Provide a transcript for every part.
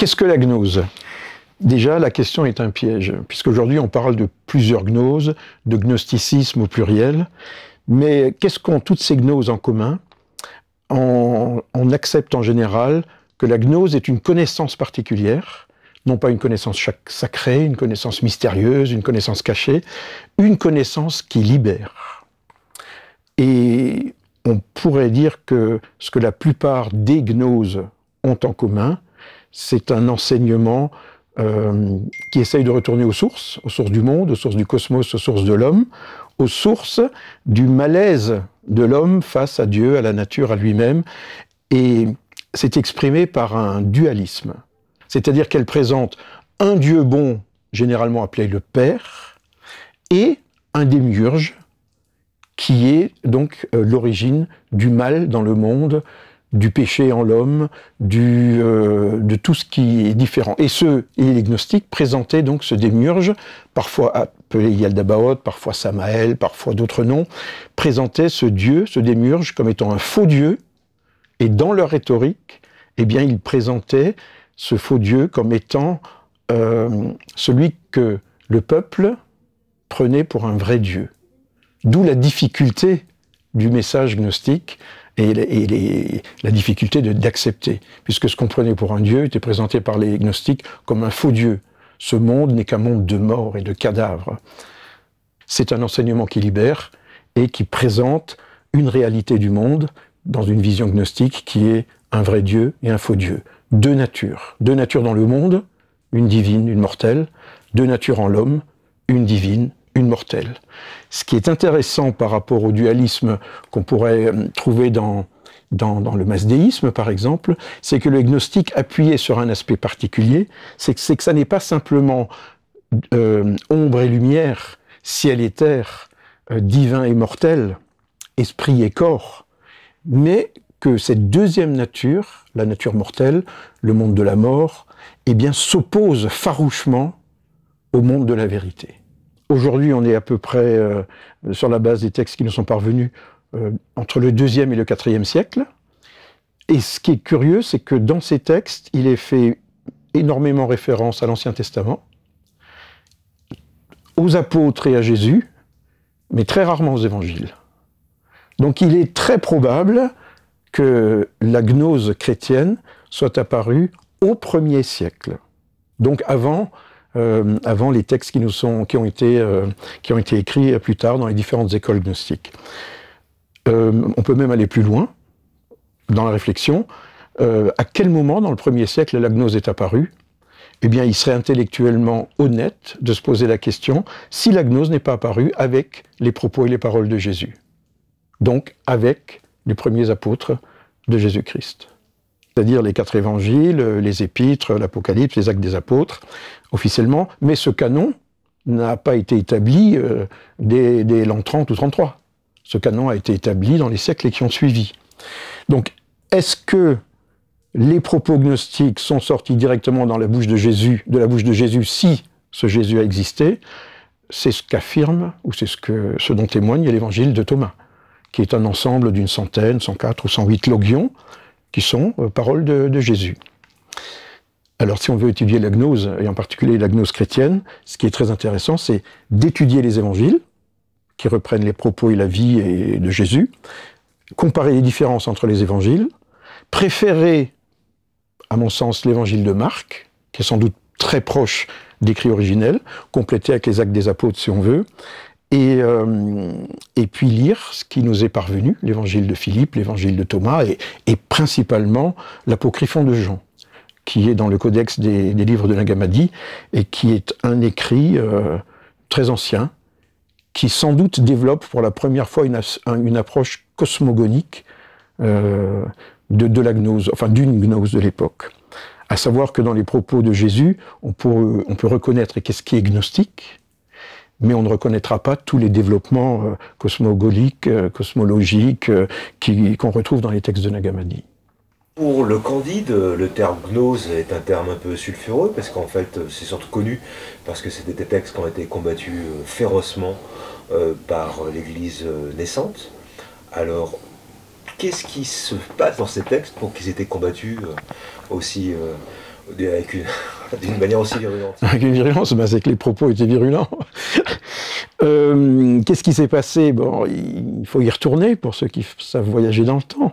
Qu'est-ce que la gnose Déjà, la question est un piège, puisqu'aujourd'hui on parle de plusieurs gnoses, de gnosticisme au pluriel, mais qu'est-ce qu'ont toutes ces gnoses en commun on, on, accepte en général que la gnose est une connaissance particulière, non pas une connaissance sacrée, une connaissance mystérieuse, une connaissance cachée, une connaissance qui libère. Et on pourrait dire que ce que la plupart des gnoses ont en commun, c'est un enseignement euh, qui essaye de retourner aux sources, aux sources du monde, aux sources du cosmos, aux sources de l'homme, aux sources du malaise de l'homme face à Dieu, à la nature, à lui-même. Et c'est exprimé par un dualisme. C'est-à-dire qu'elle présente un Dieu bon, généralement appelé le Père, et un démiurge, qui est donc euh, l'origine du mal dans le monde, du péché en l'homme, euh, de tout ce qui est différent. Et ceux, et les gnostiques, présentaient donc ce démiurge, parfois appelé Yaldabaoth, parfois Samaël, parfois d'autres noms, présentaient ce dieu, ce démiurge, comme étant un faux dieu, et dans leur rhétorique, eh bien, ils présentaient ce faux dieu comme étant euh, celui que le peuple prenait pour un vrai dieu. D'où la difficulté du message gnostique, et, la difficulté d'accepter, puisque ce qu'on prenait pour un dieu était présenté par les gnostiques comme un faux dieu. Ce monde n'est qu'un monde de morts et de cadavres. C'est un enseignement qui libère et qui présente une réalité du monde dans une vision gnostique qui est un vrai Dieu et un faux Dieu. Deux natures. Deux natures dans le monde, une divine, une mortelle. Deux natures en l'homme, une divine, une mortelle. Ce qui est intéressant par rapport au dualisme qu'on pourrait euh, trouver dans, le masdéisme, par exemple, c'est que le gnostique appuyé sur un aspect particulier, c'est que, ça n'est pas simplement euh, ombre et lumière, ciel et terre, euh, divin et mortel, esprit et corps, mais que cette deuxième nature, la nature mortelle, le monde de la mort, eh bien s'oppose farouchement au monde de la vérité. Aujourd'hui, on est à peu près, euh, sur la base des textes qui nous sont parvenus, euh, entre le deuxième et le e siècle. Et ce qui est curieux, c'est que dans ces textes, il est fait énormément référence à l'Ancien Testament, aux apôtres et à Jésus, mais très rarement aux évangiles. Donc il est très probable que la gnose chrétienne soit apparue au premier siècle, donc avant euh, avant les textes qui, nous sont, qui, ont été, euh, qui ont été écrits plus tard dans les différentes écoles gnostiques. Euh, on peut même aller plus loin dans la réflexion. à quel moment dans le premier siècle la gnose est apparue eh bien, il serait intellectuellement honnête de se poser la question si la gnose n'est pas apparue avec les propos et les paroles de Jésus. Donc, avec les premiers apôtres de Jésus-Christ c'est-à-dire les quatre évangiles, les épîtres, l'Apocalypse, les actes des apôtres, officiellement, mais ce canon n'a pas été établi euh, dès, l'an 30 ou 33. Ce canon a été établi dans les siècles qui ont suivi. Donc, est-ce que les propos gnostiques sont sortis directement dans la bouche de Jésus, de la bouche de Jésus, si ce Jésus a existé C'est ce qu'affirme, ou c'est ce, que, ce dont témoigne l'évangile de Thomas, qui est un ensemble d'une centaine, 104 ou 108 logions, qui sont euh, paroles de, Jésus. Alors si on veut étudier la gnose, et en particulier la gnose chrétienne, ce qui est très intéressant, c'est d'étudier les évangiles, qui reprennent les propos et la vie de Jésus, comparer les différences entre les évangiles, préférer, à mon sens, l'évangile de Marc, qui est sans doute très proche d'écrit originel, complété avec les actes des apôtres si on veut, et, euh, et puis lire ce qui nous est parvenu, l'évangile de Philippe, l'évangile de Thomas, et, principalement l'apocryphon de Jean, qui est dans le codex des, livres de la Gamadie, et qui est un écrit euh, très ancien, qui sans doute développe pour la première fois une, approche cosmogonique euh, de, la gnose, enfin d'une gnose de l'époque. À savoir que dans les propos de Jésus, on peut, on peut reconnaître qu'est-ce qui est gnostique, mais on ne reconnaîtra pas tous les développements euh, cosmogoliques, euh, cosmologiques euh, qu'on retrouve dans les textes de Nagamadi. Pour le Candide, le terme gnose est un terme un peu sulfureux, parce qu'en fait, c'est surtout connu parce que c'était des textes qui ont été combattus férocement par l'Église naissante. Alors, qu'est-ce qui se passe dans ces textes pour qu'ils aient été combattus aussi avec une, d'une manière aussi virulente. Avec une virulence, ben, c'est que les propos étaient virulents. Euh, qu'est-ce qui s'est passé Bon, il faut y retourner pour ceux qui savent voyager dans le temps.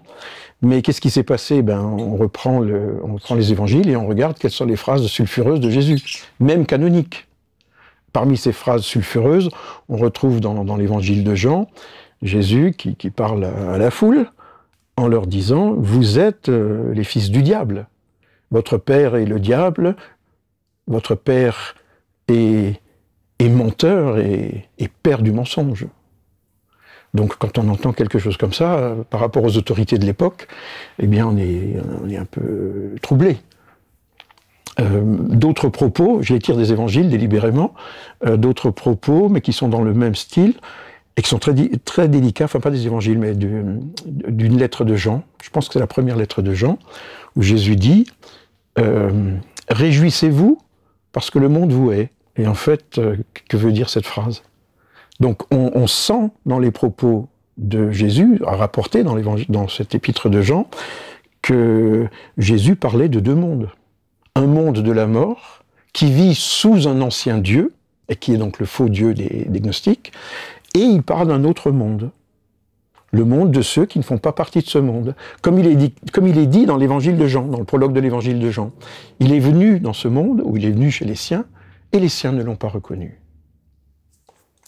Mais qu'est-ce qui s'est passé Ben, on reprend, le, on les évangiles et on regarde quelles sont les phrases sulfureuses de Jésus, même canoniques. Parmi ces phrases sulfureuses, on retrouve dans, l'évangile de Jean Jésus qui, parle à la foule en leur disant Vous êtes euh, les fils du diable. Votre père est le diable, votre père est, menteur et, père du mensonge. Donc quand on entend quelque chose comme ça, euh, par rapport aux autorités de l'époque, eh bien on est, un peu troublé. Euh, d'autres propos, je les tire des évangiles délibérément, euh, d'autres propos, mais qui sont dans le même style, et qui sont très, très délicats, enfin pas des évangiles, mais d'une lettre de Jean, je pense que c'est la première lettre de Jean, où Jésus dit, Réjouissez-vous parce que le monde vous hait. Et en fait, euh, que veut dire cette phrase Donc on, sent dans les propos de Jésus, rapportés dans, dans cet épître de Jean, que Jésus parlait de deux mondes. Un monde de la mort, qui vit sous un ancien Dieu, et qui est donc le faux Dieu des, des gnostiques, et il parle d'un autre monde, le monde de ceux qui ne font pas partie de ce monde. Comme il est dit, comme il est dit dans l'évangile de Jean, dans le prologue de l'évangile de Jean, il est venu dans ce monde, ou il est venu chez les siens, et les siens ne l'ont pas reconnu.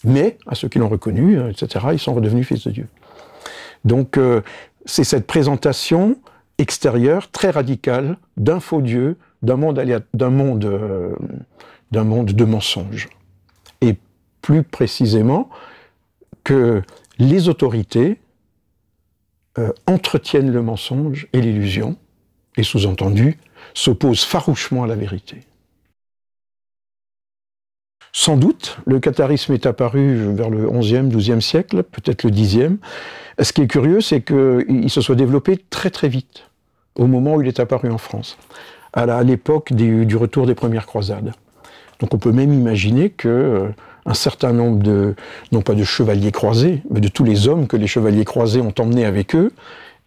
Mais à ceux qui l'ont reconnu, euh, etc., ils sont redevenus fils de Dieu. Donc euh, c'est cette présentation extérieure très radicale d'un faux Dieu, d'un monde, d'un monde, euh, d'un monde de mensonges. Et plus précisément, que les autorités euh, entretiennent le mensonge et l'illusion, et sous-entendu, s'opposent farouchement à la vérité. Sans doute, le catharisme est apparu vers le 11e, 12e siècle, peut-être le 10e. Ce qui est curieux, c'est qu'il se soit développé très très vite, au moment où il est apparu en France, à l'époque du retour des premières croisades. Donc on peut même imaginer que euh, un certain nombre de, non pas de chevaliers croisés, mais de tous les hommes que les chevaliers croisés ont emmenés avec eux,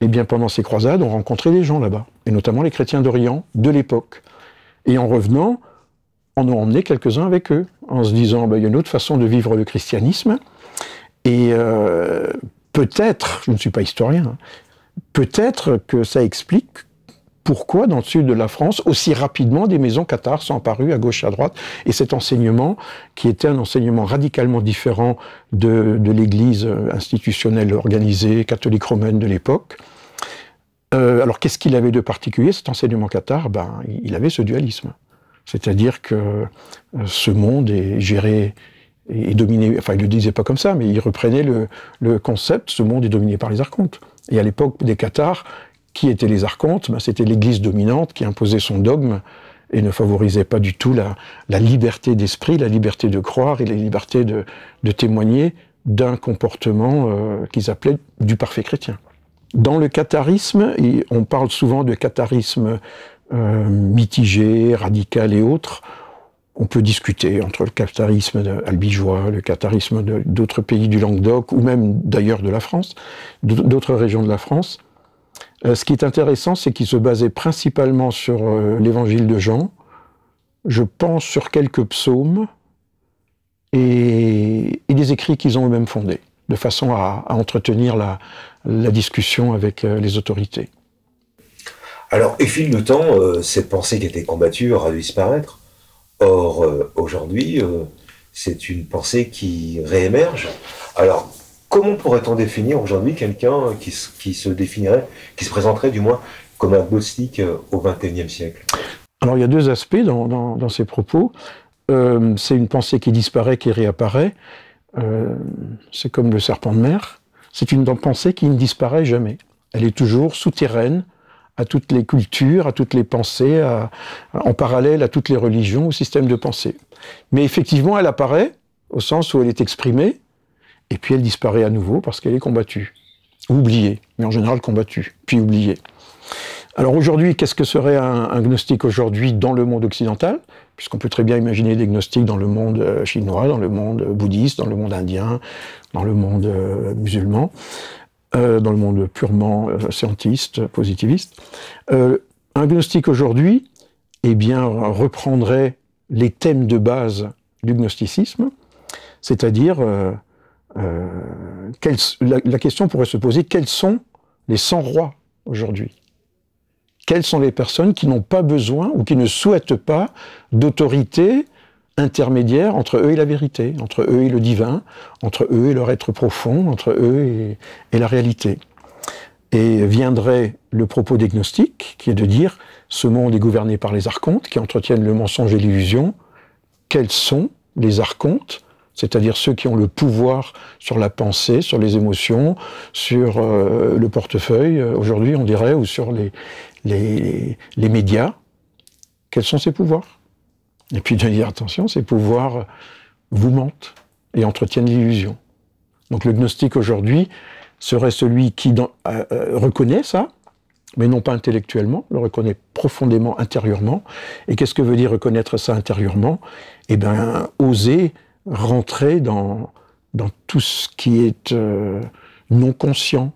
et eh bien pendant ces croisades, ont rencontré des gens là-bas, et notamment les chrétiens d'Orient de l'époque. Et en revenant, en ont emmené quelques-uns avec eux, en se disant, bah, il y a une autre façon de vivre le christianisme, et euh, peut-être, je ne suis pas historien, hein, peut-être que ça explique pourquoi dans le sud de la France, aussi rapidement, des maisons cathares sont apparues à gauche, à droite. Et cet enseignement, qui était un enseignement radicalement différent de, de l'Église institutionnelle organisée, catholique romaine de l'époque, euh, alors qu'est-ce qu'il avait de particulier, cet enseignement cathare ben, Il avait ce dualisme. C'est-à-dire que euh, ce monde est géré et dominé, enfin il ne le disait pas comme ça, mais il reprenait le, le concept, ce monde est dominé par les archontes. Et à l'époque des cathares, qui étaient les archontes ben, C'était l'Église dominante qui imposait son dogme et ne favorisait pas du tout la, liberté d'esprit, la liberté de croire et la liberté de, témoigner d'un comportement euh, qu'ils appelaient du parfait chrétien. Dans le catharisme, on parle souvent de catharisme euh, mitigé, radical et autres. On peut discuter entre le catharisme albigeois, le catharisme d'autres pays du Languedoc, ou même d'ailleurs de la France, d'autres régions de la France. Euh, ce qui est intéressant, c'est qu'il se basait principalement sur euh, l'évangile de Jean, je pense sur quelques psaumes et, des écrits qu'ils ont eux-mêmes fondés, de façon à, entretenir la, discussion avec euh, les autorités. Alors, et fil du temps, cette pensée qui était combattue aura dû disparaître. Or, aujourd'hui, c'est une pensée qui réémerge. Alors, Comment pourrait-on définir aujourd'hui quelqu'un qui, se définirait, qui se présenterait du moins comme un gnostique euh, au XXIe siècle Alors il y a deux aspects dans, ces propos. Euh, c'est une pensée qui disparaît, qui réapparaît. Euh, c'est comme le serpent de mer. C'est une pensée qui ne disparaît jamais. Elle est toujours souterraine à toutes les cultures, à toutes les pensées, en parallèle à toutes les religions, au système de pensée. Mais effectivement, elle apparaît au sens où elle est exprimée, et puis elle disparaît à nouveau parce qu'elle est combattue. Ou oubliée, mais en général combattue, puis oubliée. Alors aujourd'hui, qu'est-ce que serait un, gnostique aujourd'hui dans le monde occidental Puisqu'on peut très bien imaginer des gnostiques dans le monde euh, chinois, dans le monde euh, bouddhiste, dans le monde indien, dans le monde euh, musulman, dans le monde purement scientiste, positiviste. un gnostique aujourd'hui, eh bien, reprendrait les thèmes de base du gnosticisme, c'est-à-dire euh, la, question pourrait se poser quels sont les 100 rois aujourd'hui Quelles sont les personnes qui n'ont pas besoin ou qui ne souhaitent pas d'autorité intermédiaire entre eux et la vérité, entre eux et le divin, entre eux et leur être profond, entre eux et, la réalité Et viendrait le propos des qui est de dire ce monde est gouverné par les archontes qui entretiennent le mensonge et l'illusion. Quels sont les archontes c'est-à-dire ceux qui ont le pouvoir sur la pensée, sur les émotions, sur euh, le portefeuille, euh, aujourd'hui on dirait, ou sur les, les, les médias. Quels sont ces pouvoirs Et puis de dire, attention, ces pouvoirs vous mentent et entretiennent l'illusion. Donc le gnostique aujourd'hui serait celui qui euh, reconnaît ça, mais non pas intellectuellement, le reconnaît profondément intérieurement. Et qu'est-ce que veut dire reconnaître ça intérieurement Eh bien, oser rentrer dans, tout ce qui est euh, non conscient.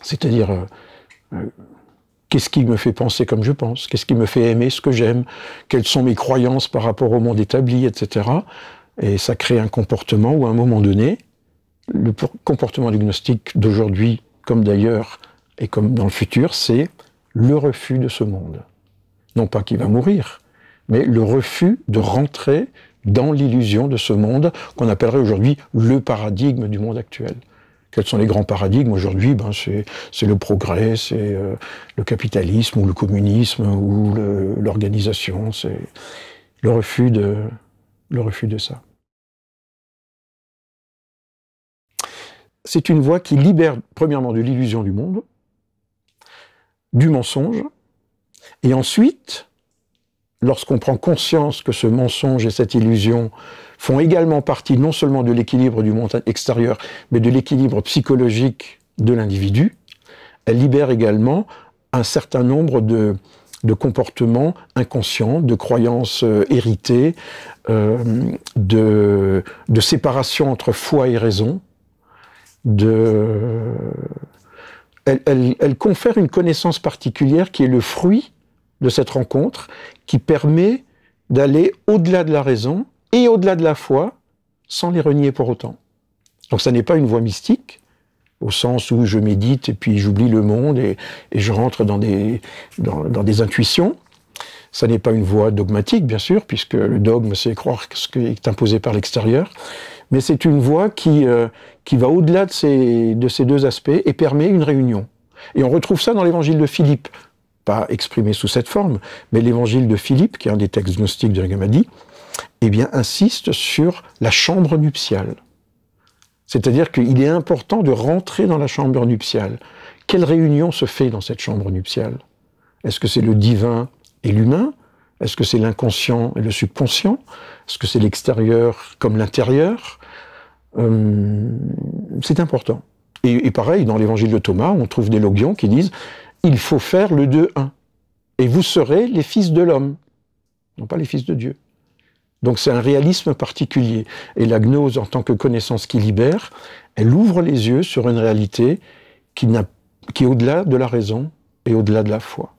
C'est-à-dire, euh, euh, qu'est-ce qui me fait penser comme je pense Qu'est-ce qui me fait aimer ce que j'aime Quelles sont mes croyances par rapport au monde établi, etc. Et ça crée un comportement où, à un moment donné, le comportement diagnostique d'aujourd'hui, comme d'ailleurs, et comme dans le futur, c'est le refus de ce monde. Non pas qu'il va mourir, mais le refus de rentrer dans l'illusion de ce monde qu'on appellerait aujourd'hui le paradigme du monde actuel. Quels sont les grands paradigmes aujourd'hui ben, C'est le progrès, c'est euh, le capitalisme ou le communisme ou l'organisation, c'est le refus de, le refus de ça. C'est une voie qui libère premièrement de l'illusion du monde, du mensonge, et ensuite lorsqu'on prend conscience que ce mensonge et cette illusion font également partie non seulement de l'équilibre du monde extérieur, mais de l'équilibre psychologique de l'individu, elle libère également un certain nombre de, de comportements inconscients, de croyances euh, héritées, euh, de, de, séparation entre foi et raison, de... Elle, elle, elle confère une connaissance particulière qui est le fruit de cette rencontre qui permet d'aller au-delà de la raison et au-delà de la foi sans les renier pour autant. Donc ça n'est pas une voie mystique, au sens où je médite et puis j'oublie le monde et, je rentre dans des, dans, des intuitions. Ça n'est pas une voie dogmatique, bien sûr, puisque le dogme, c'est croire ce qui est imposé par l'extérieur, mais c'est une voie qui, euh, qui va au-delà de ces, de ces deux aspects et permet une réunion. Et on retrouve ça dans l'évangile de Philippe, pas exprimé sous cette forme, mais l'évangile de Philippe, qui est un des textes gnostiques de la eh bien, insiste sur la chambre nuptiale. C'est-à-dire qu'il est important de rentrer dans la chambre nuptiale. Quelle réunion se fait dans cette chambre nuptiale Est-ce que c'est le divin et l'humain Est-ce que c'est l'inconscient et le subconscient Est-ce que c'est l'extérieur comme l'intérieur euh, C'est important. et, pareil, dans l'évangile de Thomas, on trouve des logions qui disent il faut faire le 2-1. Et vous serez les fils de l'homme, non pas les fils de Dieu. Donc c'est un réalisme particulier. Et la gnose, en tant que connaissance qui libère, elle ouvre les yeux sur une réalité qui, qui est au-delà de la raison et au-delà de la foi.